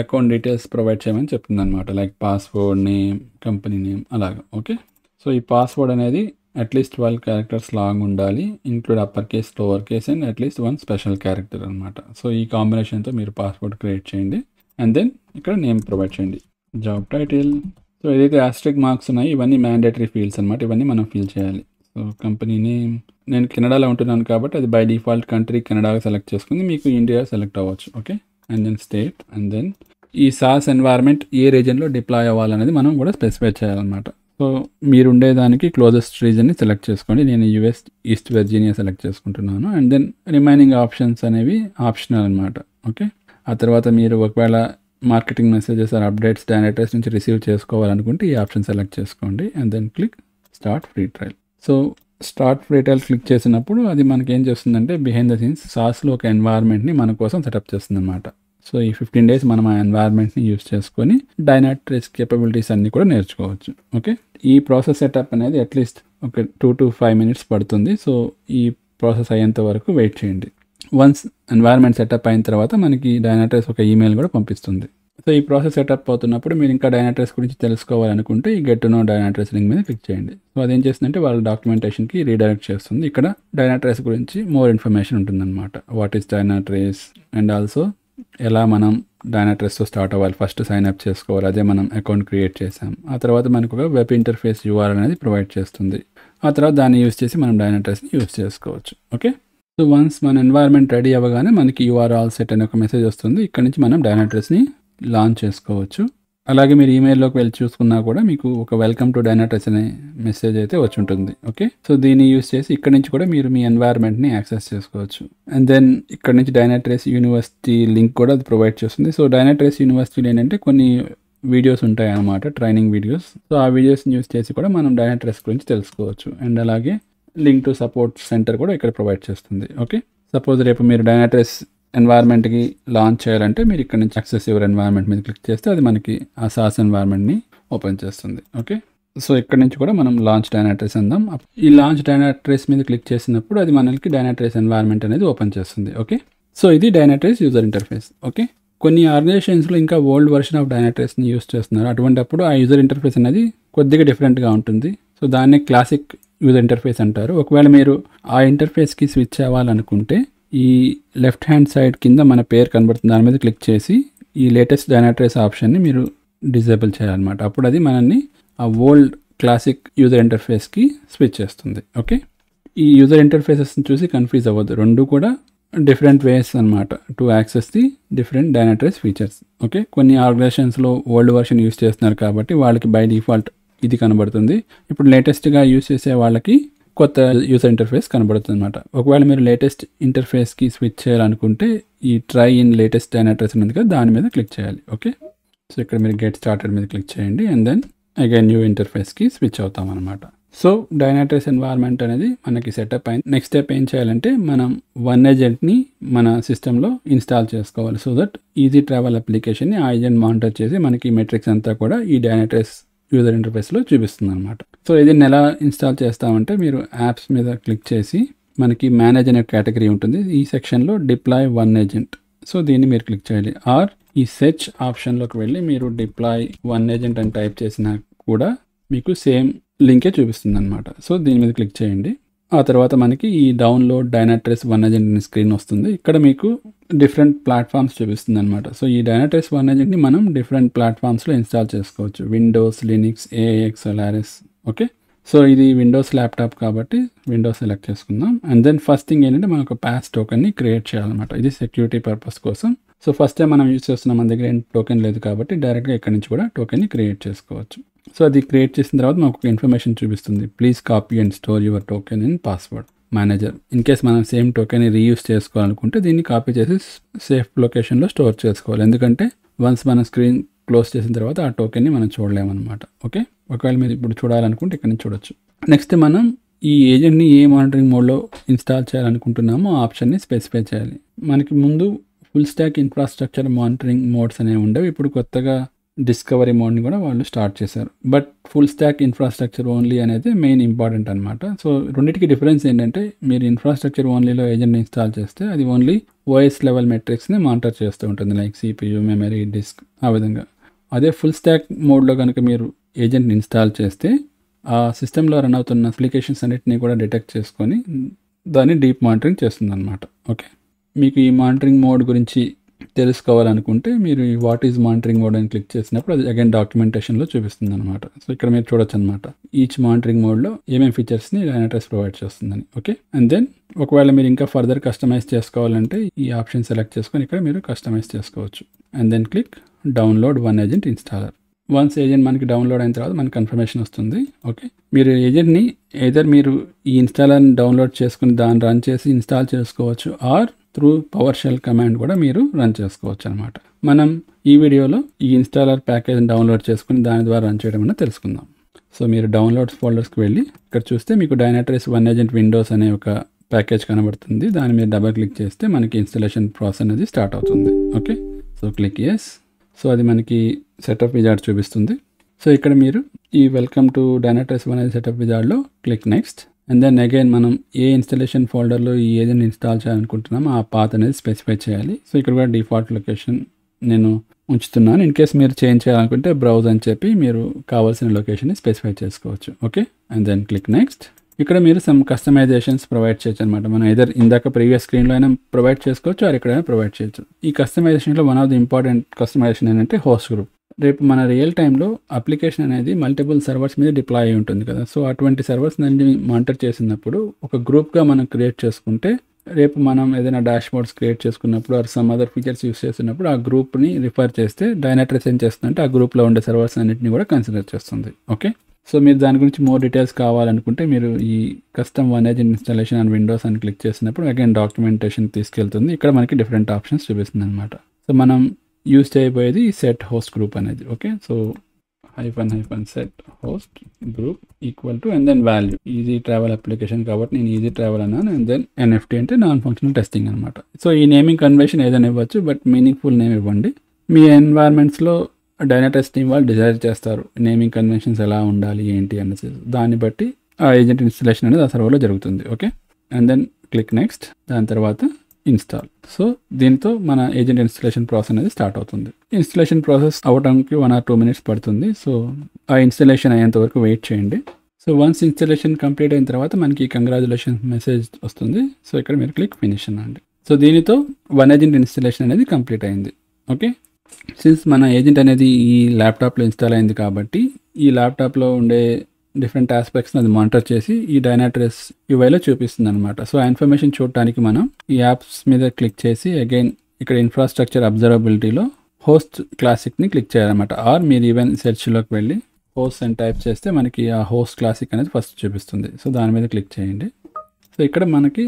A: అకౌంట్ డీటెయిల్స్ ప్రొవైడ్ చేయమని చెప్తుంది అనమాట like password name company name అలాగా ఓకే సో ఈ పాస్వర్డ్ అనేది అట్లీస్ట్ ట్వెల్వ్ క్యారెక్టర్స్ లాంగ్ ఉండాలి include upper case lower case and at least one special character అనమాట సో ఈ కాంబినేషన్తో మీరు పాస్పోర్ట్ క్రియేట్ చేయండి అండ్ దెన్ ఇక్కడ నేమ్ ప్రొవైడ్ చేయండి జాబ్ టైటిల్ సో ఏదైతే ఆస్ట్రిక్ మార్క్స్ ఉన్నాయో ఇవన్నీ మ్యాండేటరీ ఫీల్డ్స్ అనమాట ఇవన్నీ మనం ఫీల్ చేయాలి సో కంపెనీ నేమ్ నేను కెనడాలో ఉంటున్నాను కాబట్టి అది బై డిఫాల్ట్ కంట్రీ కెనడాగా సెలెక్ట్ చేసుకుంది మీకు ఇండియా సెలెక్ట్ అవ్వచ్చు okay and then state and then ఈ సాస్ ఎన్వైర్మెంట్ ఏ రీజన్లో డిప్లాయ్ అవ్వాలనేది మనం కూడా స్పెసిఫై చేయాలన్నమాట సో మీరు ఉండేదానికి క్లోజెస్ట్ రీజన్ని సెలెక్ట్ చేసుకోండి నేను యుఎస్ ఈస్ట్ వెర్జీనియా సెలెక్ట్ చేసుకుంటున్నాను అండ్ దెన్ రిమైనింగ్ ఆప్షన్స్ అనేవి ఆప్షనల్ అనమాట ఓకే ఆ తర్వాత మీరు ఒకవేళ marketing messages or updates directors నుంచి రిసీవ్ చేసుకోవాలనుకుంటే ఈ ఆప్షన్ సెలెక్ట్ చేసుకోండి and then click start free trial so start free trial click చేసినప్పుడు అది మనకి ఏం చేస్తుందంటే బిహైండ్ ద సీన్స్ సాస్లో ఒక ఎన్వైర్మెంట్ని మన కోసం సెటప్ చేస్తుందన్నమాట సో ఈ ఫిఫ్టీన్ డేస్ మనం ఆ ఎన్వైర్మెంట్ని యూస్ చేసుకొని డైనాట్రేస్ కేపబిలిటీస్ అన్నీ కూడా నేర్చుకోవచ్చు ఓకే ఈ ప్రాసెస్ సెటప్ అనేది అట్లీస్ట్ ఒక టూ టు ఫైవ్ మినిట్స్ పడుతుంది సో ఈ ప్రాసెస్ అయ్యేంత వరకు వెయిట్ చేయండి వన్స్ ఎన్వైర్న్మెంట్ సెటప్ అయిన తర్వాత మనకి డైనాట్రేస్ ఒక ఈమెయిల్ కూడా పంపిస్తుంది సో ఈ ప్రాసెస్ సెటప్ అవుతున్నప్పుడు మీరు ఇంకా డైనాట్రేస్ గురించి తెలుసుకోవాలనుకుంటే ఈ గెట్ నో డైనాట్రేస్ లింక్ మీద క్లిక్ చేయండి సో అదేం చేస్తుందంటే వాళ్ళ డాక్యుమెంటేషన్కి రీడైరెక్ట్ చేస్తుంది ఇక్కడ డైనాట్రేస్ గురించి మోర్ ఇన్ఫర్మేషన్ ఉంటుందన్నమాట what is Dynatrace and also ఎలా మనం డైనాట్రెస్తో స్టార్ట్ అవ్వాలి ఫస్ట్ సైన్ అప్ చేసుకోవాలి అదే మనం అకౌంట్ క్రియేట్ చేసాం ఆ తర్వాత మనకు ఒక వెబ్ ఇంటర్ఫేస్ యూఆర్ అనేది ప్రొవైడ్ చేస్తుంది ఆ తర్వాత దాన్ని యూస్ చేసి మనం డైనాట్రెస్ని యూస్ చేసుకోవచ్చు ఓకే సో వన్స్ మన ఎన్వైర్మెంట్ రెడీ అవ్వగానే మనకి యూఆర్ ఆల్ సెట్ అనే ఒక మెసేజ్ వస్తుంది ఇక్కడ నుంచి మనం డైనాట్రెస్ని లాంచ్ చేసుకోవచ్చు అలాగే మీరు ఈమెయిల్లోకి వెళ్ళి చూసుకున్నా కూడా మీకు ఒక వెల్కమ్ టు డైనాటచ్ అనే మెసేజ్ అయితే వచ్చి ఉంటుంది ఓకే సో దీన్ని యూస్ చేసి ఇక్కడ నుంచి కూడా మీరు మీ ఎన్వైర్మెంట్ని యాక్సెస్ చేసుకోవచ్చు అండ్ దెన్ ఇక్కడ నుంచి డైనాట్రేస్ యూనివర్సిటీ లింక్ కూడా అది ప్రొవైడ్ చేస్తుంది సో డైనాట్రేస్ యూనివర్సిటీలు ఏంటంటే కొన్ని వీడియోస్ ఉంటాయి అన్నమాట ట్రైనింగ్ వీడియోస్ సో ఆ వీడియోస్ని యూస్ చేసి కూడా మనం డైనాట్రేస్ గురించి తెలుసుకోవచ్చు అండ్ అలాగే లింక్ టు సపోర్ట్ సెంటర్ కూడా ఇక్కడ ప్రొవైడ్ చేస్తుంది ఓకే సపోజ్ రేపు మీరు డైనాట్రేస్ ఎన్వైరన్మెంట్కి లాంచ్ చేయాలంటే మీరు ఇక్కడ నుంచి యాక్సెస్ యువర్ ఎన్వైరన్మెంట్ మీద క్లిక్ చేస్తే అది మనకి ఆ సాస్ ఎన్వైర్మెంట్ని ఓపెన్ చేస్తుంది ఓకే సో ఇక్కడ నుంచి కూడా మనం లాంచ్ డైనాట్రేస్ అందాం ఈ లాంచ్ డైనాట్రేస్ మీద క్లిక్ చేసినప్పుడు అది మనకి డైనాట్రేస్ ఎన్వైర్న్మెంట్ అనేది ఓపెన్ చేస్తుంది ఓకే సో ఇది డైనాట్రేస్ యూజర్ ఇంటర్ఫేస్ ఓకే కొన్ని ఆర్గనైజేషన్స్లో ఇంకా ఓల్డ్ వెర్షన్ ఆఫ్ డైనాట్రేస్ని యూస్ చేస్తున్నారు అటువంటిప్పుడు ఆ యూజర్ ఇంటర్ఫేస్ అనేది కొద్దిగా డిఫరెంట్గా ఉంటుంది సో దాన్ని క్లాసిక్ యూజర్ ఇంటర్ఫేస్ అంటారు ఒకవేళ మీరు ఆ ఇంటర్ఫేస్కి స్విచ్ అవ్వాలనుకుంటే ఈ లెఫ్ట్ హ్యాండ్ సైడ్ కింద మన పేరు కనబడుతుంది దాని మీద క్లిక్ చేసి ఈ లేటెస్ట్ డైనాట్రేస్ ఆప్షన్ని మీరు డిజేబుల్ చేయాలన్నమాట అప్పుడు అది మనల్ని ఆ ఓల్డ్ క్లాసిక్ యూజర్ ఇంటర్ఫేస్కి స్విచ్ చేస్తుంది ఓకే ఈ యూజర్ ఇంటర్ఫేసెస్ని చూసి కన్ఫ్యూజ్ అవ్వద్దు రెండు కూడా డిఫరెంట్ వేస్ అనమాట to access the different Dynatrace features okay కొన్ని ఆర్గనైజేషన్స్లో ఓల్డ్ వర్షన్ యూస్ చేస్తున్నారు కాబట్టి వాళ్ళకి బై డిఫాల్ట్ ఇది కనబడుతుంది ఇప్పుడు లేటెస్ట్గా యూస్ చేసే వాళ్ళకి కొత్త యూజర్ ఇంటర్ఫేస్ కనబడుతుంది అనమాట ఒకవేళ మీరు లేటెస్ట్ ఇంటర్ఫేస్కి స్విచ్ చేయాలనుకుంటే ఈ ట్రై ఇన్ లేటెస్ట్ అనే అడ్రస్ ఉంది కదా దాని మీద క్లిక్ చేయాలి ఓకే సో ఇక్కడ మీరు గెట్ స్టార్టెడ్ మీద క్లిక్ చేయండి అండ్ దెన్ అగైన్ న్యూ ఇంటర్ఫేస్కి స్విచ్ అవుతాం అనమాట సో డైనాట్రేస్ ఎన్వైర్న్మెంట్ అనేది మనకి సెటప్ అయింది నెక్స్ట్ స్టెప్ ఏం చేయాలంటే మనం వన్ ఏజెంట్ని మన సిస్టంలో ఇన్స్టాల్ చేసుకోవాలి సో దట్ ఈజీ ట్రావెల్ అప్లికేషన్ని ఆ ఏజెంట్ మానిటర్ చేసి మనకి మెట్రిక్స్ అంతా కూడా ఈ డైనాట్రేస్ యూజర్ ఇంటర్ఫేస్లో చూపిస్తుంది అనమాట సో ఇది ఎలా ఇన్స్టాల్ చేస్తామంటే మీరు యాప్స్ మీద క్లిక్ చేసి మనకి మేనేజ్ అనే కేటగిరీ ఉంటుంది ఈ సెక్షన్లో డిప్లాయ్ వన్ ఏజెంట్ సో దీన్ని మీరు క్లిక్ చేయాలి ఆర్ ఈ సెర్చ్ ఆప్షన్లోకి వెళ్ళి మీరు డిప్లాయ్ వన్ ఏజెంట్ అని టైప్ చేసినా కూడా మీకు సేమ్ లింకే చూపిస్తుంది అనమాట సో దీని మీద క్లిక్ చేయండి ఆ తర్వాత మనకి ఈ download Dynatrace one agent screen వస్తుంది ఇక్కడ మీకు డిఫరెంట్ ప్లాట్ఫామ్స్ చూపిస్తుంది అనమాట సో ఈ డైనాట్రెస్ వన్ ఏజెంట్ని మనం డిఫరెంట్ ప్లాట్ఫామ్స్లో ఇన్స్టాల్ చేసుకోవచ్చు Windows Linux AIX Solaris okay so ఇది విండోస్ ల్యాప్టాప్ కాబట్టి విండోస్ సెలెక్ట్ చేసుకుందాం అండ్ దెన్ ఫస్ట్ థింగ్ ఏంటంటే మనం ఒక ప్యాస్ టోకెన్ని క్రియేట్ చేయాలన్నమాట ఇది సెక్యూరిటీ పర్పస్ కోసం సో ఫస్ట్ టైం మనం యూస్ చేస్తున్న మన దగ్గర టోకెన్ లేదు కాబట్టి డైరెక్ట్గా ఇక్కడ నుంచి కూడా టోకెన్ని క్రియేట్ చేసుకోవచ్చు సో అది క్రియేట్ చేసిన తర్వాత మనకు ఒక ఇన్ఫర్మేషన్ చూపిస్తుంది please copy and store your token in password manager in case మనం సేమ్ టోకెన్ రీయూస్ చేసుకోవాలనుకుంటే దీన్ని కాపీ చేసి సేఫ్ లొకేషన్లో స్టోర్ చేసుకోవాలి ఎందుకంటే వన్స్ మనం స్క్రీన్ క్లోజ్ చేసిన తర్వాత ఆ టోకెన్ని మనం చూడలేమన్నమాట ఓకే ఒకవేళ మీరు ఇప్పుడు చూడాలనుకుంటే ఇక్కడ నుంచి చూడొచ్చు నెక్స్ట్ మనం ఈ ఏజెంట్ని ఏ మానిటరింగ్ మోడ్లో ఇన్స్టాల్ చేయాలనుకుంటున్నామో ఆ ఆప్షన్ని స్పెసిఫై చేయాలి మనకి ముందు full stack infrastructure monitoring modes అనేవి ఉండవు ఇప్పుడు కొత్తగా డిస్కవరీ మోడ్ని కూడా వాళ్ళు స్టార్ట్ చేశారు but full stack infrastructure only అనేది మెయిన్ ఇంపార్టెంట్ అనమాట సో రెండింటికి డిఫరెన్స్ ఏంటంటే మీరు ఇన్ఫ్రాస్ట్రక్చర్ ఓన్లీలో ఏజెంట్ ఇన్స్టాల్ చేస్తే అది ఓన్లీ ఓఎస్ లెవెల్ మెట్రిక్స్ని మానిటర్ చేస్తూ ఉంటుంది లైక్ సిపియూ మెమరీ డిస్క్ ఆ విధంగా అదే ఫుల్ స్టాక్ మోడ్లో కనుక మీరు ఏజెంట్ని ఇన్స్టాల్ చేస్తే ఆ సిస్టంలో రన్ అవుతున్న అప్లికేషన్స్ అన్నిటిని కూడా డిటెక్ట్ చేసుకొని దాన్ని డీప్ మానిటరింగ్ చేస్తుంది అనమాట ఓకే మీకు ఈ మానిటరింగ్ మోడ్ గురించి తెలుసుకోవాలనుకుంటే మీరు ఈ వాట్ ఈజ్ మానిటరింగ్ మోడ్ అని క్లిక్ చేసినప్పుడు అది అగైన్ డాక్యుమెంటేషన్లో చూపిస్తుంది అనమాట సో ఇక్కడ మీరు చూడొచ్చు అనమాట ఈచ్ మానిటరింగ్ మోడ్లో ఏమేమి ఫీచర్స్ని డైనాటైస్ ప్రొవైడ్ చేస్తుందని ఓకే అండ్ దెన్ ఒకవేళ మీరు ఇంకా ఫర్దర్ కస్టమైజ్ చేసుకోవాలంటే ఈ ఆప్షన్ సెలెక్ట్ చేసుకొని ఇక్కడ మీరు కస్టమైజ్ చేసుకోవచ్చు and then click download one agent installer once agent మనకి డౌన్లోడ్ అయిన తర్వాత మనకి కన్ఫర్మేషన్ వస్తుంది ఓకే మీరు ఏజెంట్ని ఏదర్ మీరు ఈ ఇన్స్టాలర్ని డౌన్లోడ్ చేసుకుని దాన్ని రన్ చేసి ఇన్స్టాల్ చేసుకోవచ్చు or through PowerShell command కూడా మీరు రన్ చేసుకోవచ్చు అనమాట మనం ఈ వీడియోలో ఈ ఇన్స్టాలర్ ప్యాకేజ్ని డౌన్లోడ్ చేసుకుని దాని ద్వారా రన్ చేయడం అనేది తెలుసుకుందాం సో మీరు డౌన్లోడ్స్ ఫోల్డర్స్కి వెళ్ళి ఇక్కడ చూస్తే మీకు డైనాట్రైస్ వన్ ఏజెంట్ విండోస్ అనే ఒక ప్యాకేజ్ కనబడుతుంది దాని మీద డబల్ క్లిక్ చేస్తే మనకి ఇన్స్టలేషన్ ప్రాసెస్ అనేది స్టార్ట్ అవుతుంది okay so click yes so అది మనకి సెటప్ విజార్డ్ చూపిస్తుంది సో ఇక్కడ మీరు ఈ welcome to Dynatrace one agent setup విజార్డ్లో click next and then again మనం ఏ ఇన్స్టలేషన్ ఫోల్డర్లో ఈ ఇన్స్టాల్ చేయాలనుకుంటున్నామో ఆ పాత్ అనేది స్పెసిఫై చేయాలి సో ఇక్కడ కూడా డిఫాల్ట్ లొకేషన్ నేను ఉంచుతున్నాను ఇన్ కేస్ మీరు చేంజ్ చేయాలనుకుంటే బ్రౌజ్ అని చెప్పి మీరు కావాల్సిన లొకేషన్ని స్పెసిఫై చేసుకోవచ్చు okay and then click next ఇక్కడ మీరు సమ్ కస్టమైజేషన్స్ ప్రొవైడ్ చేయొచ్చు అనమాట మనం ఏదర్ ఇందాక ప్రీవియస్ స్క్రీన్లో అయినా ప్రొవైడ్ చేసుకోవచ్చు ఆర్ ఎక్కడైనా ప్రొవైడ్ చేయొచ్చు ఈ కస్టమైజేషన్లో one of the important customization ఏంటంటే హోస్ట్ గ్రూప్ రేపు మన రియల్ టైంలో అప్లికేషన్ అనేది మల్టిపుల్ సర్వర్స్ మీద డిప్లాయ్ అయి ఉంటుంది కదా సో అటువంటి సర్వర్స్ దాన్ని మానిటర్ చేసినప్పుడు ఒక గ్రూప్గా మనం క్రియేట్ చేసుకుంటే రేపు మనం ఏదైనా బోర్డ్స్ క్రియేట్ చేసుకున్నప్పుడు or some other features use చేసినప్పుడు ఆ గ్రూప్ని రిఫర్ చేస్తే డైనట్రెస్ ఏం చేస్తుందంటే ఆ గ్రూప్లో ఉండే సర్వర్స్ అన్నింటినీ కూడా కన్సిడర్ చేస్తుంది ఓకే సో మీరు దాని గురించి మోర్ డీటెయిల్స్ కావాలనుకుంటే మీరు ఈ కస్టమ్ వన్ ఏజ్ ఇన్స్టాలేషన్ అండ్ విండోస్ అని క్లిక్ చేసినప్పుడు అగైన్ డాక్యుమెంటేషన్ తీసుకెళ్తుంది ఇక్కడ మనకి డిఫరెంట్ ఆప్షన్స్ చూపిస్తుంది అనమాట సో మనం యూజ్ చేయబోయేది సెట్ హోస్ట్ గ్రూప్ అనేది okay so hyphen hyphen set host group equal to and then value easy travel application కాబట్టి నేను ఈజీ ట్రావెల్ అన్నాను అండ్ దెన్ ఎన్ఎఫ్టీ అంటే నాన్ ఫంక్షనల్ టెస్టింగ్ అనమాట సో ఈ నేమింగ్ కన్వెన్షన్ ఏదైనా ఇవ్వచ్చు బట్ మీనింగ్ఫుల్ నేమ్ ఇవ్వండి మీ ఎన్వైర్మెంట్స్లో డైనా టెస్టింగ్ వాళ్ళు డిసైడ్ చేస్తారు నేమింగ్ కన్వెన్షన్స్ ఎలా ఉండాలి ఏంటి అనేసి దాన్ని బట్టి ఆ ఏజెంట్ ఇన్స్టలేషన్ అనేది ఆ సర్వర్లో జరుగుతుంది okay and then click next దాని తర్వాత ఇన్స్టాల్ సో దీంతో మన ఏజెంట్ ఇన్స్టలేషన్ ప్రాసెస్ అనేది స్టార్ట్ అవుతుంది ఇన్స్టలేషన్ ప్రాసెస్ అవడానికి వన్ ఆర్ టూ మినిట్స్ పడుతుంది సో ఆ ఇన్స్టలేషన్ అయ్యేంత వరకు వెయిట్ చేయండి సో వన్స్ ఇన్స్టలేషన్ కంప్లీట్ అయిన తర్వాత మనకి కంగ్రాచులేషన్ మెసేజ్ వస్తుంది సో ఇక్కడ మీరు క్లిక్ ఫినిష్ అనండి సో దీనితో వన్ ఏజెంట్ ఇన్స్టలేషన్ అనేది కంప్లీట్ అయింది ఓకే సిన్స్ మన ఏజెంట్ అనేది ఈ ల్యాప్టాప్లో ఇన్స్టాల్ అయింది కాబట్టి ఈ ల్యాప్టాప్లో ఉండే డిఫరెంట్ ఆస్పెక్ట్స్ని అది మానిటర్ చేసి ఈ డైనాట్రెస్ వైలో చూపిస్తుంది అనమాట సో ఆ ఇన్ఫర్మేషన్ చూడటానికి మనం ఈ యాప్స్ మీద క్లిక్ చేసి అగైన్ ఇక్కడ ఇన్ఫ్రాస్ట్రక్చర్ అబ్జర్వబిలిటీలో హోస్ట్ క్లాసిక్ని క్లిక్ చేయాలన్నమాట ఆర్ మీరు ఈవెన్ సెర్చ్లోకి వెళ్ళి హోస్ట్ అని టైప్ చేస్తే మనకి ఆ హోస్ట్ క్లాసిక్ అనేది ఫస్ట్ చూపిస్తుంది సో దాని మీద క్లిక్ చేయండి సో ఇక్కడ మనకి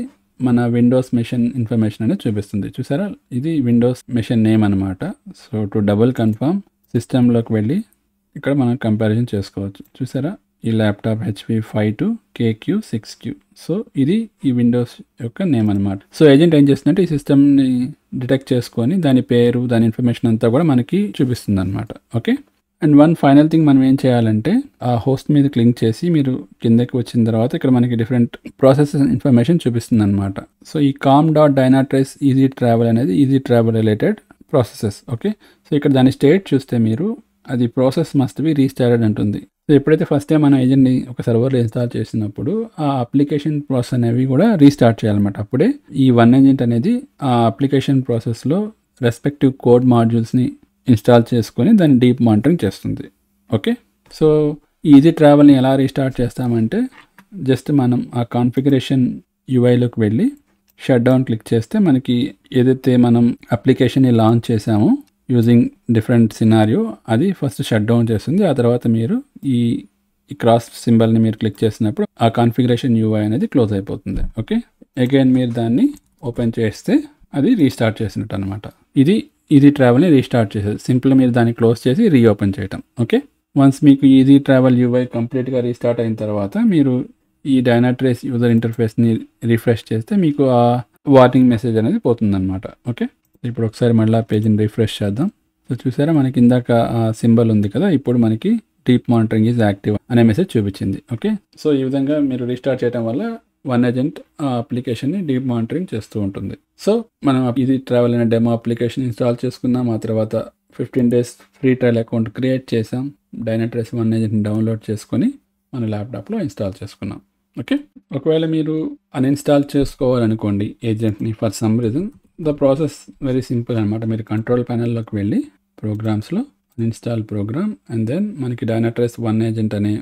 A: మన విండోస్ మెషిన్ ఇన్ఫర్మేషన్ అనేది చూపిస్తుంది చూసారా ఇది విండోస్ మెషిన్ నేమ్ అనమాట సో టు డబుల్ కన్ఫర్మ్ సిస్టంలోకి వెళ్ళి ఇక్కడ మనం కంపారిజన్ చేసుకోవచ్చు చూసారా ఈ laptop HP five two KQ six Q so ఇది ఈ విండోస్ యొక్క నేమ్ అనమాట సో ఏజెంట్ ఏం చేస్తుందంటే ఈ సిస్టమ్ని డిటెక్ట్ చేసుకొని దాని పేరు దాని ఇన్ఫర్మేషన్ అంతా కూడా మనకి చూపిస్తుంది అనమాట okay and one final thing మనం ఏం చేయాలంటే ఆ హోస్ట్ మీద క్లింక్ చేసి మీరు కిందకి వచ్చిన తర్వాత ఇక్కడ మనకి డిఫరెంట్ ప్రాసెసెస్ ఇన్ఫర్మేషన్ చూపిస్తుంది అనమాట సో ఈ com dot Dynatrace easy travel అనేది easy travel related processes okay so ఇక్కడ దాని స్టేట్ చూస్తే మీరు అది ప్రాసెస్ మస్ట్ బి రీస్టార్టెడ్ అంటుంది సో ఎప్పుడైతే ఫస్ట్ టైం మన ఏజెంట్ని ఒక సర్వర్లో ఇన్స్టాల్ చేసినప్పుడు ఆ అప్లికేషన్ ప్రాసెస్ అనేవి కూడా రీస్టార్ట్ చేయాలన్నమాట అప్పుడే ఈ వన్ ఏజెంట్ అనేది ఆ అప్లికేషన్ ప్రాసెస్లో రెస్పెక్టివ్ కోడ్ మాడ్యూల్స్ని ఇన్స్టాల్ చేసుకొని దాన్ని డీప్ మానిటరింగ్ చేస్తుంది ఓకే సో ఈజీ ట్రావెల్ని ఎలా రీస్టార్ట్ చేస్తామంటే జస్ట్ మనం ఆ కాన్ఫిగరేషన్ యుఐలోకి వెళ్ళి షట్ డౌన్ క్లిక్ చేస్తే మనకి ఏదైతే మనం అప్లికేషన్ని లాంచ్ చేసామో యూజింగ్ డిఫరెంట్ సినారియో అది ఫస్ట్ షట్ డౌన్ చేస్తుంది ఆ తర్వాత మీరు ఈ ఈ క్రాస్ సింబల్ని మీరు క్లిక్ చేసినప్పుడు ఆ కాన్ఫిగరేషన్ యూఐ అనేది క్లోజ్ అయిపోతుంది ఓకే అగైన్ మీరు దాన్ని ఓపెన్ చేస్తే అది రీస్టార్ట్ చేసినట్టు అనమాట ఇది ఈజీ ట్రావెల్ని రీస్టార్ట్ చేసేది సింపుల్ మీరు దాన్ని క్లోజ్ చేసి రీఓపెన్ చేయటం ఓకే వన్స్ మీకు ఈజీ ట్రావెల్ యూఐ కంప్లీట్గా రీస్టార్ట్ అయిన తర్వాత మీరు ఈ డైనాట్రేస్ యూజర్ ఇంటర్ఫేస్ని రిఫ్రెష్ చేస్తే మీకు ఆ వార్నింగ్ మెసేజ్ అనేది పోతుందన్నమాట ఓకే ఇప్పుడు ఒకసారి మళ్ళీ పేజీని రిఫ్రెష్ చేద్దాం సో చూసారా మనకి ఇందాక సింబల్ ఉంది కదా ఇప్పుడు మనకి డీప్ మానిటరింగ్ ఈజ్ యాక్టివ్ అనే మెసేజ్ చూపించింది ఓకే సో ఈ విధంగా మీరు రీస్టార్ట్ చేయడం వల్ల వన్ ఏజెంట్ ఆ అప్లికేషన్ని డీప్ మానిటరింగ్ చేస్తూ ఉంటుంది సో మనం ఇది ట్రావెల్ అనే డెమో అప్లికేషన్ ఇన్స్టాల్ చేసుకున్నాం ఆ తర్వాత fifteen days free trial account create చేసాం డైనట్రెస్ వన్ ఏజెంట్ని డౌన్లోడ్ చేసుకొని మన ల్యాప్టాప్లో ఇన్స్టాల్ చేసుకున్నాం ఓకే ఒకవేళ మీరు అన్ఇన్స్టాల్ చేసుకోవాలనుకోండి ఏజెంట్ని for some reason the process very simple అనమాట మీరు కంట్రోల్ ప్యానెల్లోకి వెళ్ళి ప్రోగ్రామ్స్లో ఇన్స్టాల్ ప్రోగ్రామ్ అండ్ దెన్ మనకి డైనాట్రైస్ వన్ ఏజెంట్ అనే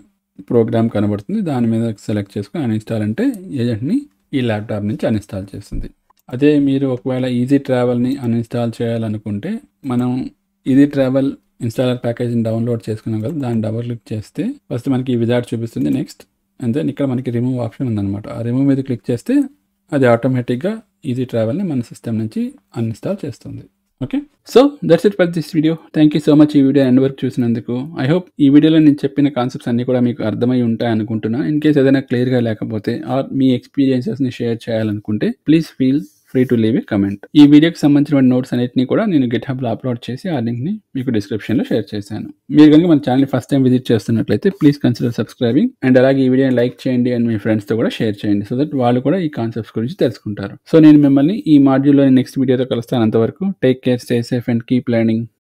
A: ప్రోగ్రామ్ కనబడుతుంది దాని మీద సెలెక్ట్ చేసుకుని అన్ఇన్స్టాల్ అంటే ఏజెంట్ని ఈ ల్యాప్టాప్ నుంచి అన్ఇన్స్టాల్ చేస్తుంది అదే మీరు ఒకవేళ ఈజీ ట్రావెల్ని అన్ఇన్స్టాల్ చేయాలనుకుంటే మనం ఈజీ ట్రావెల్ ఇన్స్టాలర్ ప్యాకేజ్ని డౌన్లోడ్ చేసుకున్నాం కదా దాన్ని డబుల్ క్లిక్ చేస్తే ఫస్ట్ మనకి ఈ విజార్డ్ చూపిస్తుంది నెక్స్ట్ అండ్ దెన్ ఇక్కడ మనకి రిమూవ్ ఆప్షన్ ఉందన్నమాట ఆ రిమూవ్ మీద క్లిక్ చేస్తే అది ఆటోమేటిక్గా ఈజీ ట్రావెల్ని మన సిస్టమ్ నుంచి అన్ఇన్స్టాల్ చేస్తుంది okay so that's it for this video thank you so much ఈ వీడియో ఎండ్ వర్క్ చూసినందుకు ఐ హోప్ ఈ వీడియోలో నేను చెప్పిన కాన్సెప్ట్స్ అన్నీ కూడా మీకు అర్థమై ఉంటాయి అనుకుంటున్నా ఇన్ కేస్ ఏదైనా క్లియర్గా లేకపోతే ఆర్ మీ ఎక్స్పీరియన్సెస్ని షేర్ చేయాలనుకుంటే please feel free to leave a comment ఈ వీడియోకి సంబంధించిన నోట్స్ అన్నింటినీ కూడా నేను గిట్ హబ్లో అప్లోడ్ చేసి ఆ లింక్ని మీకు డిస్క్రిప్షన్లో షేర్ చేశాను మీరు కనుక మన ఛానల్ ఫస్ట్ టైం విజిట్ చేస్తున్నట్లయితే ప్లీజ్ కన్సిడర్ సబ్స్క్రైబింగ్ అండ్ అలాగే ఈ వీడియోని లైక్ చేయండి అండ్ మీ ఫ్రెండ్స్తో కూడా షేర్ చేయండి సో దట్ వాళ్ళు కూడా ఈ కాన్సెప్ట్స్ గురించి తెలుసుకుంటారు సో నేను మిమ్మల్ని ఈ మాడ్యూల్లో నెక్స్ట్ వీడియోతో కలుస్తాను అంతవరకు take care stay safe and keep learning